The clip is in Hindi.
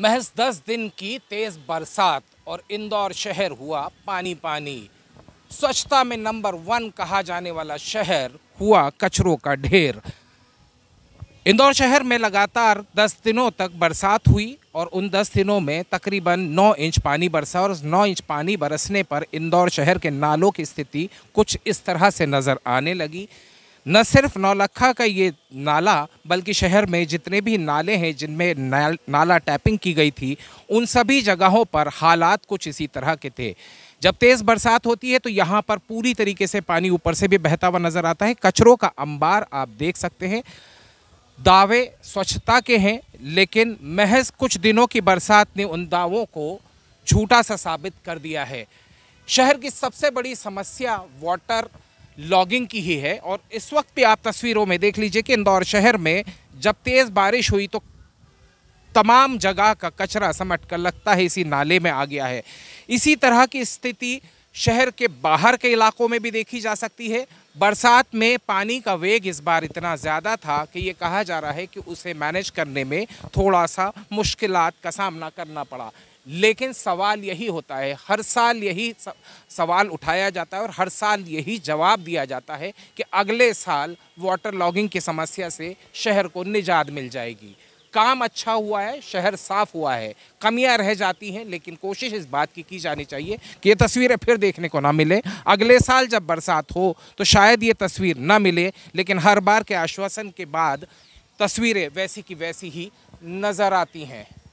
महज दस दिन की तेज़ बरसात और इंदौर शहर हुआ पानी पानी स्वच्छता में नंबर वन कहा जाने वाला शहर हुआ कचरों का ढेर इंदौर शहर में लगातार दस दिनों तक बरसात हुई और उन दस दिनों में तकरीबन नौ इंच पानी बरसा और नौ इंच पानी बरसने पर इंदौर शहर के नालों की स्थिति कुछ इस तरह से नज़र आने लगी न सिर्फ नौलखा का ये नाला बल्कि शहर में जितने भी नाले हैं जिनमें नाला टैपिंग की गई थी उन सभी जगहों पर हालात कुछ इसी तरह के थे जब तेज़ बरसात होती है तो यहाँ पर पूरी तरीके से पानी ऊपर से भी बहता हुआ नज़र आता है कचरों का अंबार आप देख सकते हैं दावे स्वच्छता के हैं लेकिन महज कुछ दिनों की बरसात ने उन दावों को झूठा सा साबित कर दिया है शहर की सबसे बड़ी समस्या वाटर लॉगिंग की ही है और इस वक्त भी आप तस्वीरों में देख लीजिए कि इंदौर शहर में जब तेज़ बारिश हुई तो तमाम जगह का कचरा समट कर लगता है इसी नाले में आ गया है इसी तरह की स्थिति शहर के बाहर के इलाकों में भी देखी जा सकती है बरसात में पानी का वेग इस बार इतना ज़्यादा था कि ये कहा जा रहा है कि उसे मैनेज करने में थोड़ा सा मुश्किल का सामना करना पड़ा लेकिन सवाल यही होता है हर साल यही सवाल उठाया जाता है और हर साल यही जवाब दिया जाता है कि अगले साल वाटर लॉगिंग की समस्या से शहर को निजात मिल जाएगी काम अच्छा हुआ है शहर साफ हुआ है कमियां रह जाती हैं लेकिन कोशिश इस बात की की जानी चाहिए कि ये तस्वीरें फिर देखने को ना मिले अगले साल जब बरसात हो तो शायद ये तस्वीर ना मिले लेकिन हर बार के आश्वासन के बाद तस्वीरें वैसी की वैसी ही नज़र आती हैं